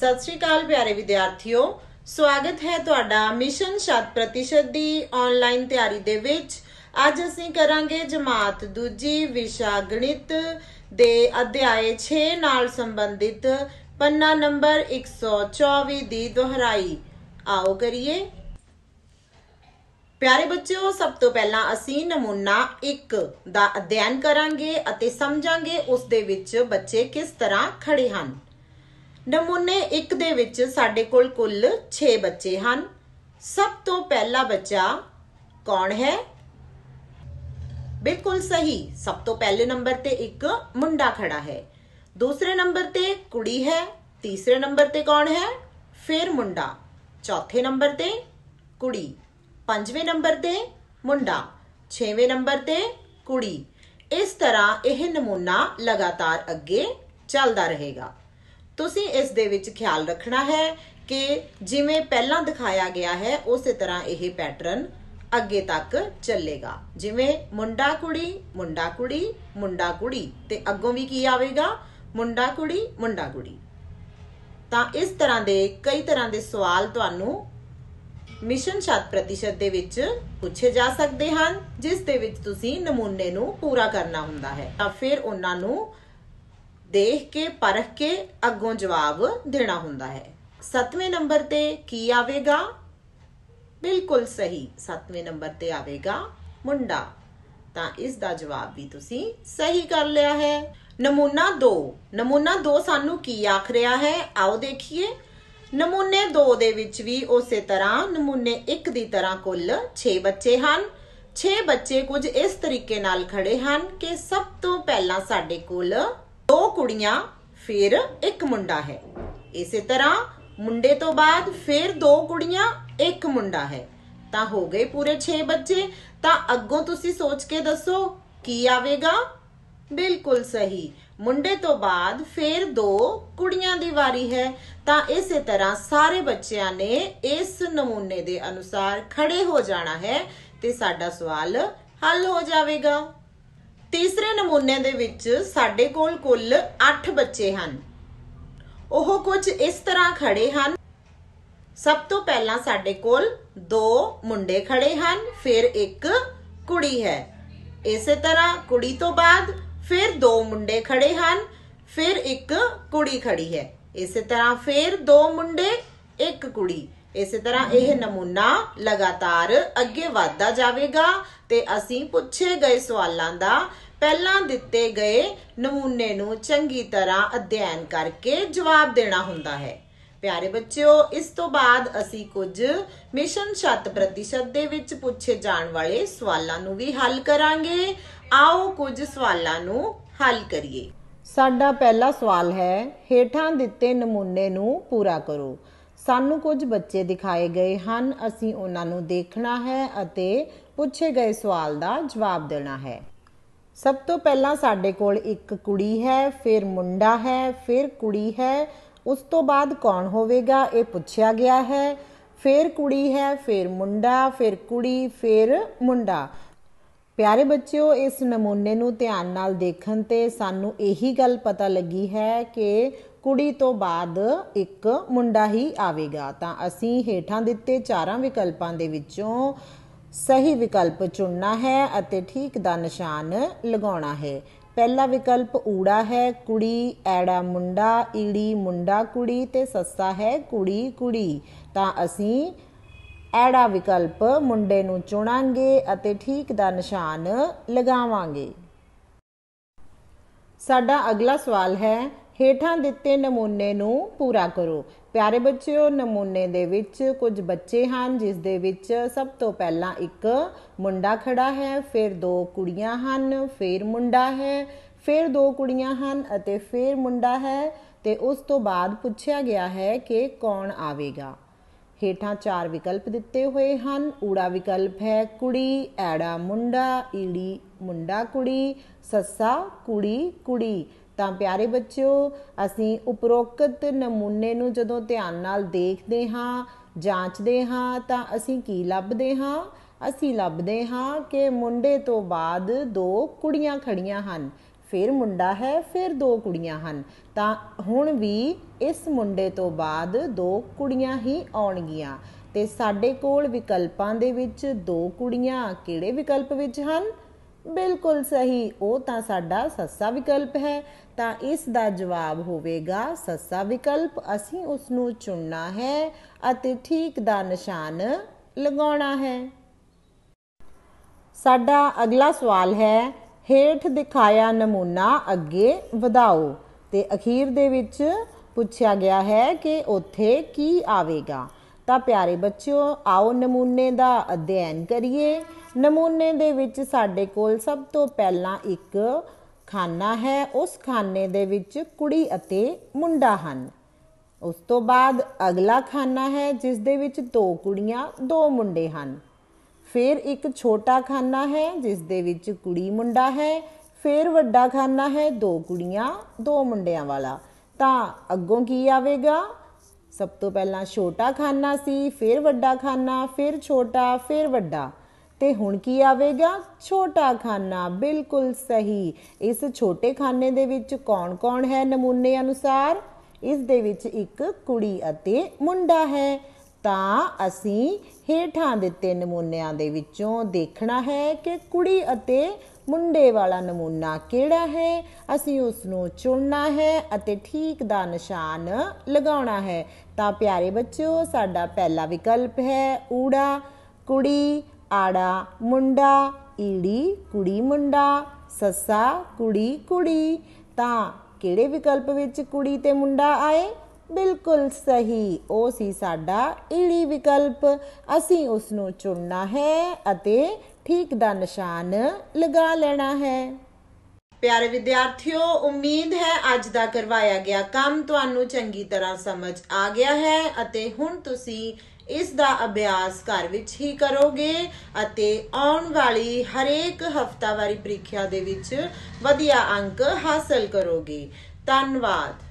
ਸਤਿ ਸ਼੍ਰੀ ਅਕਾਲ ਪਿਆਰੇ ਵਿਦਿਆਰਥੀਓ ਸਵਾਗਤ ਹੈ ਤੁਹਾਡਾ ਮਿਸ਼ਨ ਪ੍ਰਤੀਸ਼ਤ ਦੀ ਆਨਲਾਈਨ ਤਿਆਰੀ ਦੇ ਵਿੱਚ ਅੱਜ ਅਸੀਂ ਕਰਾਂਗੇ ਜਮਾਤ ਦੂਜੀ ਵਿਸ਼ਾ ਗਣਿਤ ਦੇ ਅਧਿਆਇ 6 ਨਾਲ ਸੰਬੰਧਿਤ ਪੰਨਾ ਨੰਬਰ 124 ਦੀ ਦੁਹਰਾਈ ਆਓ ਕਰੀਏ ਪਿਆਰੇ ਬੱਚਿਓ ਸਭ ਤੋਂ ਪਹਿਲਾਂ ਅਸੀਂ ਨਮੂਨਾ 1 ਦਾ ਅਧਿਐਨ ਕਰਾਂਗੇ ਅਤੇ ਸਮਝਾਂਗੇ ਉਸ ਦੇ ਵਿੱਚ ਬੱਚੇ ਕਿਸ ਤਰ੍ਹਾਂ ਖੜੇ ਹਨ ਨਮੂਨੇ 1 ਦੇ ਵਿੱਚ ਸਾਡੇ ਕੋਲ ਕੁੱਲ 6 ਬੱਚੇ ਹਨ ਸਭ ਤੋਂ ਪਹਿਲਾ ਬੱਚਾ ਕੌਣ ਹੈ ਬਿਲਕੁਲ ਸਹੀ ਸਭ ਤੋਂ ਪਹਿਲੇ ਨੰਬਰ ਤੇ ਇੱਕ ਮੁੰਡਾ ਖੜਾ ਹੈ ਦੂਸਰੇ ਨੰਬਰ ਤੇ ਕੁੜੀ ਹੈ ਤੀਸਰੇ ਨੰਬਰ ਤੇ ਕੌਣ ਹੈ ਫਿਰ ਮੁੰਡਾ ਚੌਥੇ ਨੰਬਰ ਤੇ ਕੁੜੀ ਪੰਜਵੇਂ ਨੰਬਰ ਤੇ ਮੁੰਡਾ ਛੇਵੇਂ ਨੰਬਰ ਤੇ ਕੁੜੀ ਇਸ ਤਰ੍ਹਾਂ ਇਹ ਨਮੂਨਾ ਲਗਾਤਾਰ ਅੱਗੇ ਚੱਲਦਾ ਰਹੇਗਾ ਤੁਸੀਂ ਇਸ ਦੇ ਵਿੱਚ ਖਿਆਲ ਰੱਖਣਾ ਹੈ ਕਿ ਜਿਵੇਂ ਪਹਿਲਾਂ ਦਿਖਾਇਆ ਗਿਆ ਹੈ ਉਸੇ ਤਰ੍ਹਾਂ ਇਹ ਪੈਟਰਨ ਅੱਗੇ ਤੱਕ ਚੱਲੇਗਾ ਜਿਵੇਂ ਮੁੰਡਾ ਕੁੜੀ ਮੁੰਡਾ ਕੁੜੀ ਮੁੰਡਾ ਕੁੜੀ ਤੇ ਅੱਗੋਂ ਵੀ ਕੀ ਆਵੇਗਾ ਮੁੰਡਾ ਕੁੜੀ ਮੁੰਡਾ ਕੁੜੀ ਤਾਂ ਇਸ ਤਰ੍ਹਾਂ ਦੇ ਕਈ ਤਰ੍ਹਾਂ ਦੇ ਸਵਾਲ ਤੁਹਾਨੂੰ ਮਿਸ਼ਨ 7% ਦੇ ਵਿੱਚ ਪੁੱਛੇ ਜਾ ਸਕਦੇ ਹਨ ਜਿਸ ਦੇ ਵਿੱਚ ਤੁਸੀਂ ਨਮੂਨੇ ਨੂੰ ਪੂਰਾ ਕਰਨਾ ਹੁੰਦਾ ਹੈ ਤਾਂ ਫਿਰ ਉਹਨਾਂ ਨੂੰ ਦੇਖ ਕੇ ਪਰਖ ਕੇ ਅੱਗੋਂ ਜਵਾਬ ਦੇਣਾ ਹੁੰਦਾ ਹੈ 7ਵੇਂ ਨੰਬਰ ਤੇ ਕੀ ਆਵੇਗਾ ਬਿਲਕੁਲ ਸਹੀ 7ਵੇਂ ਨੰਬਰ ਤੇ ਆਵੇਗਾ ਮੁੰਡਾ ਤਾਂ ਇਸ ਦਾ ਜਵਾਬ ਵੀ ਤੁਸੀਂ ਸਹੀ ਕਰ ਲਿਆ ਹੈ ਨਮੂਨਾ 2 ਨਮੂਨਾ 2 ਸਾਨੂੰ ਕੀ ਆਖ ਰਿਹਾ ਹੈ ਆਓ ਦੇਖੀਏ ਨਮੂਨੇ 2 ਦੇ ਵਿੱਚ ਵੀ ਉਸੇ ਤਰ੍ਹਾਂ ਨਮੂਨੇ 1 ਦੀ ਤਰ੍ਹਾਂ ਕੁੱਲ 6 ਬੱਚੇ ਹਨ 6 ਬੱਚੇ ਕੁਝ ਇਸ ਤਰੀਕੇ ਨਾਲ ਖੜੇ ਹਨ ਕਿ ਸਭ ਤੋਂ ਪਹਿਲਾਂ ਸਾਡੇ ਕੋਲ ਦੋ ਕੁੜੀਆਂ ਫਿਰ ਇੱਕ ਮੁੰਡਾ ਹੈ ਇਸੇ ਤਰ੍ਹਾਂ ਮੁੰਡੇ ਤੋਂ ਬਾਅਦ ਫਿਰ ਦੋ ਕੁੜੀਆਂ ਇੱਕ ਮੁੰਡਾ ਹੈ ਤਾਂ ਹੋ ਗਏ ਪੂਰੇ 6 ਬੱਚੇ ਤਾਂ ਅੱਗੋਂ ਤੁਸੀਂ ਸੋਚ ਕੇ ਦੱਸੋ ਕੀ ਆਵੇਗਾ ਬਿਲਕੁਲ ਸਹੀ ਮੁੰਡੇ ਤੋਂ ਬਾਅਦ ਫਿਰ ਦੋ ਕੁੜੀਆਂ ਦੀ ਵਾਰੀ ਹੈ ਤਾਂ ਇਸੇ ਤਰ੍ਹਾਂ ਸਾਰੇ ਬੱਚਿਆਂ ਨੇ ਇਸ ਨਮੂਨੇ ਦੇ ਅਨੁਸਾਰ ਖੜੇ ਹੋ ਜਾਣਾ ਹੈ ਤੇ ਸਾਡਾ ਸਵਾਲ ਹੱਲ ਹੋ ਜਾਵੇਗਾ ਤੀਸਰੇ ਨਮੂਨੇ ਦੇ ਵਿੱਚ ਸਾਡੇ ਕੋਲ ਕੁੱਲ 8 ਬੱਚੇ ਹਨ ਉਹ ਕੁਝ ਇਸ ਤਰ੍ਹਾਂ ਖੜੇ ਹਨ ਸਭ ਤੋਂ ਪਹਿਲਾਂ ਸਾਡੇ ਕੋਲ ਦੋ ਮੁੰਡੇ ਖੜੇ ਹਨ ਫਿਰ ਇੱਕ ਕੁੜੀ ਹੈ ਇਸੇ ਤਰ੍ਹਾਂ ਕੁੜੀ ਤੋਂ ਬਾਅਦ ਫਿਰ ਦੋ ਮੁੰਡੇ ਖੜੇ ਹਨ ਫਿਰ ਇੱਕ ਕੁੜੀ ਖੜੀ ਹੈ ਇਸੇ ਤਰ੍ਹਾਂ ਫਿਰ ਦੋ ਮੁੰਡੇ ਇੱਕ ਕੁੜੀ ਇਸੇ ਤਰ੍ਹਾਂ ਇਹ ਨਮੂਨਾ ਲਗਾਤਾਰ ਅੱਗੇ ਵਧਦਾ ਜਾਵੇਗਾ ਤੇ ਅਸੀਂ ਪੁੱਛੇ ਗਏ ਸਵਾਲਾਂ ਦਾ ਪਹਿਲਾਂ ਦਿੱਤੇ ਗਏ ਨਮੂਨੇ ਨੂੰ ਚੰਗੀ ਤਰ੍ਹਾਂ ਅਧਿਐਨ ਕਰਕੇ ਜਵਾਬ ਦੇਣਾ ਹੁੰਦਾ ਹੈ ਪਿਆਰੇ ਬੱਚਿਓ ਇਸ ਤੋਂ ਬਾਅਦ ਅਸੀਂ ਕੁਝ ਮਿਸ਼ਨ ਪ੍ਰਤੀਸ਼ਤ ਦੇ ਵਿੱਚ ਪੁੱਛੇ ਜਾਣ ਵਾਲੇ ਸਵਾਲਾਂ ਨੂੰ ਵੀ ਹੱਲ ਕਰਾਂਗੇ ਆਓ ਕੁਝ ਸਵਾਲਾਂ ਨੂੰ ਹੱਲ ਕਰੀਏ ਸਾਡਾ ਪਹਿਲਾ ਸਵਾਲ ਹੈ ਹੇਠਾਂ ਦਿੱਤੇ ਨਮੂਨੇ ਨੂੰ ਪੂਰਾ ਕਰੋ ਸਾਨੂੰ ਕੁਝ ਬੱਚੇ ਦਿਖਾਏ ਗਏ ਹਨ ਅਸੀਂ ਉਹਨਾਂ ਨੂੰ ਦੇਖਣਾ ਹੈ ਅਤੇ ਪੁੱਛੇ ਗਏ ਸਵਾਲ ਦਾ ਜਵਾਬ ਦੇਣਾ ਹੈ ਸਭ ਤੋਂ ਪਹਿਲਾਂ ਸਾਡੇ ਕੋਲ ਇੱਕ ਕੁੜੀ ਹੈ ਫਿਰ ਮੁੰਡਾ ਹੈ ਫਿਰ ਕੁੜੀ ਹੈ ਉਸ ਤੋਂ ਬਾਅਦ ਕੌਣ ਹੋਵੇਗਾ ਇਹ ਪੁੱਛਿਆ ਗਿਆ ਹੈ ਫਿਰ ਕੁੜੀ ਹੈ ਫਿਰ ਮੁੰਡਾ ਫਿਰ ਕੁੜੀ ਫਿਰ ਮੁੰਡਾ ਪਿਆਰੇ ਬੱਚਿਓ ਇਸ ਨਮੂਨੇ ਨੂੰ ਧਿਆਨ ਨਾਲ ਦੇਖਣ ਤੇ ਸਾਨੂੰ ਇਹੀ ਗੱਲ ਪਤਾ ਲੱਗੀ ਹੈ ਕਿ ਕੁੜੀ ਤੋਂ ਬਾਅਦ ਇੱਕ ਮੁੰਡਾ ਹੀ ਆਵੇਗਾ ਤਾਂ ਅਸੀਂ ਹੇਠਾਂ ਦਿੱਤੇ ਚਾਰਾਂ ਵਿਕਲਪਾਂ ਦੇ ਵਿੱਚੋਂ ਸਹੀ ਵਿਕਲਪ ਚੁਣਨਾ ਹੈ ਅਤੇ ਠੀਕ ਦਾ ਨਿਸ਼ਾਨ ਲਗਾਉਣਾ ਹੈ ਪਹਿਲਾ ਵਿਕਲਪ ਊੜਾ ਹੈ ਕੁੜੀ ਐੜਾ ਮੁੰਡਾ ਈੜੀ ਮੁੰਡਾ ਕੁੜੀ ਤੇ ਸੱਸਾ ਹੈ ਕੁੜੀ ਕੁੜੀ ਤਾਂ ਅਸੀਂ ਐੜਾ ਵਿਕਲਪ ਮੁੰਡੇ ਨੂੰ ਚੁਣਾਂਗੇ ਅਤੇ ਠੀਕ ਦਾ ਨਿਸ਼ਾਨ ਲਗਾਵਾਂਗੇ ਸਾਡਾ ਅਗਲਾ ਸਵਾਲ ਹੈ ਹੇਠਾਂ ਦਿੱਤੇ ਨਮੂਨੇ ਨੂੰ ਪੂਰਾ ਕਰੋ ਪਿਆਰੇ ਬੱਚਿਓ ਨਮੂਨੇ ਦੇ ਵਿੱਚ ਕੁਝ ਬੱਚੇ ਹਨ ਜਿਸ ਦੇ ਵਿੱਚ ਸਭ ਤੋਂ ਪਹਿਲਾਂ ਇੱਕ ਮੁੰਡਾ ਖੜਾ ਹੈ ਫਿਰ ਦੋ ਕੁੜੀਆਂ ਹਨ ਫਿਰ ਮੁੰਡਾ ਹੈ ਫਿਰ ਦੋ ਕੁੜੀਆਂ ਹਨ ਅਤੇ ਫਿਰ ਮੁੰਡਾ ਹੈ ਤੇ ਉਸ ਤੋਂ ਬਾਅਦ ਪੁੱਛਿਆ ਗਿਆ ਹੈ ਕਿ ਕੌਣ ਆਵੇਗਾ ਹੇਠਾਂ ਚਾਰ ਵਿਕਲਪ ਦਿੱਤੇ ਹੋਏ ਹਨ ਊੜਾ ਵਿਕਲਪ ਹੈ ਕੁੜੀ ਐੜਾ ਮੁੰਡਾ ਈੜੀ ਮੁੰਡਾ ਕੁੜੀ ਸੱਸਾ ਕੁੜੀ ਕੁੜੀ ਤਾਂ ਪਿਆਰੇ ਬੱਚਿਓ ਅਸੀਂ ਉਪਰੋਕਤ ਨਮੂਨੇ ਨੂੰ ਜਦੋਂ ਧਿਆਨ ਨਾਲ ਦੇਖਦੇ ਹਾਂ ਜਾਂਚਦੇ ਹਾਂ ਤਾਂ ਅਸੀਂ ਕੀ ਲੱਭਦੇ ਹਾਂ ਅਸੀਂ ਲੱਭਦੇ ਹਾਂ ਕਿ ਮੁੰਡੇ ਤੋਂ ਬਾਅਦ ਦੋ ਕੁੜੀਆਂ ਖੜੀਆਂ ਹਨ ਫਿਰ ਮੁੰਡਾ ਹੈ ਫਿਰ ਦੋ ਕੁੜੀਆਂ ਹਨ ਤਾਂ ਹੁਣ ਵੀ ਇਸ ਮੁੰਡੇ ਤੋਂ ਬਾਅਦ ਦੋ ਕੁੜੀਆਂ ਹੀ ਆਉਣਗੀਆਂ ਤੇ ਸਾਡੇ ਕੋਲ ਵਿਕਲਪਾਂ ਦੇ ਵਿੱਚ ਦੋ ਕੁੜੀਆਂ ਕਿਹੜੇ ਵਿਕਲਪ ਵਿੱਚ ਹਨ ਬਿਲਕੁਲ ਸਹੀ ਉਹ ਤਾਂ ਸਾਡਾ ਸੱਸਾ ਵਿਕਲਪ ਹੈ ਤਾਂ ਇਸ ਦਾ ਜਵਾਬ ਹੋਵੇਗਾ ਸੱਸਾ ਵਿਕਲਪ ਅਸੀਂ ਉਸ ਨੂੰ ਚੁਣਨਾ ਹੈ ਅਤੇ ਠੀਕ ਦਾ ਨਿਸ਼ਾਨ ਲਗਾਉਣਾ ਹੈ ਸਾਡਾ ਅਗਲਾ ਸਵਾਲ ਹੈ ਹੇਠ ਦਿਖਾਇਆ ਨਮੂਨਾ ਅੱਗੇ ਵਧਾਓ ਤੇ ਅਖੀਰ ਦੇ ਵਿੱਚ ਪੁੱਛਿਆ ਗਿਆ ਹੈ ਕਿ ਉੱਥੇ ਕੀ ਆਵੇਗਾ ਤਾਂ ਪਿਆਰੇ ਬੱਚਿਓ ਆਓ ਨਮੂਨੇ ਦਾ ਅਧਿਐਨ ਕਰੀਏ ਨਮੂਨੇ ਦੇ ਵਿੱਚ ਸਾਡੇ ਕੋਲ ਸਭ ਤੋਂ ਪਹਿਲਾਂ ਇੱਕ ਖਾਨਾ ਹੈ ਉਸ ਖਾਨੇ ਦੇ ਵਿੱਚ ਕੁੜੀ ਅਤੇ ਮੁੰਡਾ ਹਨ ਉਸ ਤੋਂ ਬਾਅਦ ਅਗਲਾ ਖਾਨਾ ਹੈ ਜਿਸ ਦੇ ਵਿੱਚ ਦੋ ਕੁੜੀਆਂ ਦੋ ਮੁੰਡੇ ਹਨ ਫਿਰ ਇੱਕ ਛੋਟਾ ਖਾਨਾ ਹੈ ਜਿਸ ਦੇ ਵਿੱਚ ਕੁੜੀ ਮੁੰਡਾ ਹੈ ਫਿਰ ਵੱਡਾ ਖਾਨਾ ਹੈ ਦੋ ਕੁੜੀਆਂ ਦੋ ਮੁੰਡਿਆਂ ਵਾਲਾ ਤਾਂ ਅੱਗੋਂ ਕੀ ਆਵੇਗਾ ਸਭ ਤੋਂ ਪਹਿਲਾਂ ਛੋਟਾ ਖਾਨਾ ਸੀ ਫਿਰ ਵੱਡਾ ਖਾਨਾ ਫਿਰ ਛੋਟਾ ਫਿਰ ਵੱਡਾ ਤੇ ਹੁਣ ਕੀ ਆਵੇਗਾ ਛੋਟਾ ਖਾਨਾ ਬਿਲਕੁਲ ਸਹੀ ਇਸ ਛੋਟੇ ਖਾਨੇ ਦੇ ਵਿੱਚ ਕੌਣ-ਕੌਣ ਹੈ ਨਮੂਨੇ ਅਨੁਸਾਰ ਇਸ ਦੇ ਵਿੱਚ ਇੱਕ ਕੁੜੀ ਅਤੇ ਮੁੰਡਾ ਹੈ ਤਾਂ ਅਸੀਂ ਹੇਠਾਂ ਦਿੱਤੇ ਨਮੂਨਿਆਂ ਦੇ ਵਿੱਚੋਂ ਦੇਖਣਾ ਹੈ ਕਿ ਕੁੜੀ ਅਤੇ ਮੁੰਡੇ ਵਾਲਾ ਨਮੂਨਾ ਕਿਹੜਾ ਹੈ ਅਸੀਂ ਉਸ ਨੂੰ ਚੁਣਨਾ ਹੈ ਅਤੇ ਠੀਕ ਦਾ ਨਿਸ਼ਾਨ ਲਗਾਉਣਾ ਹੈ ਤਾਂ ਪਿਆਰੇ ਬੱਚਿਓ ਸਾਡਾ ਪਹਿਲਾ ਵਿਕਲਪ ਹੈ ਊੜਾ ਕੁੜੀ ਆੜਾ ਮੁੰਡਾ ਈੜੀ ਕੁੜੀ ਮੁੰਡਾ ਸੱਸਾ ਕੁੜੀ ਕੁੜੀ ਤਾਂ ਕਿਹੜੇ ਵਿਕਲਪ ਵਿੱਚ ਕੁੜੀ ਤੇ ਮੁੰਡਾ ਆਏ ਬਿਲਕੁਲ ਸਹੀ ਉਹ ਸੀ ਸਾਡਾ ਈੜੀ ਵਿਕਲਪ ਅਸੀਂ ਉਸ ਨੂੰ ਚੁਣਨਾ ਹੈ ਅਤੇ ਠੀਕ ਦਾ ਨਿਸ਼ਾਨ ਲਗਾ ਲੈਣਾ ਹੈ ਪਿਆਰੇ ਵਿਦਿਆਰਥੀਓ ਉਮੀਦ ਹੈ ਅੱਜ ਦਾ ਕਰਵਾਇਆ ਗਿਆ ਕੰਮ ਤੁਹਾਨੂੰ ਚੰਗੀ ਤਰ੍ਹਾਂ ਸਮਝ ਆ ਗਿਆ ਹੈ ਅਤੇ ਹੁਣ ਤੁਸੀਂ ਇਸ ਦਾ ਅਭਿਆਸ ਘਰ ਵਿੱਚ ਹੀ ਕਰੋਗੇ ਅਤੇ ਆਉਣ ਵਾਲੀ ਹਰੇਕ ਹਫਤਾਵਾਰੀ ਪ੍ਰੀਖਿਆ ਦੇ ਵਿੱਚ ਵਧੀਆ ਅੰਕ ਹਾਸਲ ਕਰੋਗੇ ਧੰਨਵਾਦ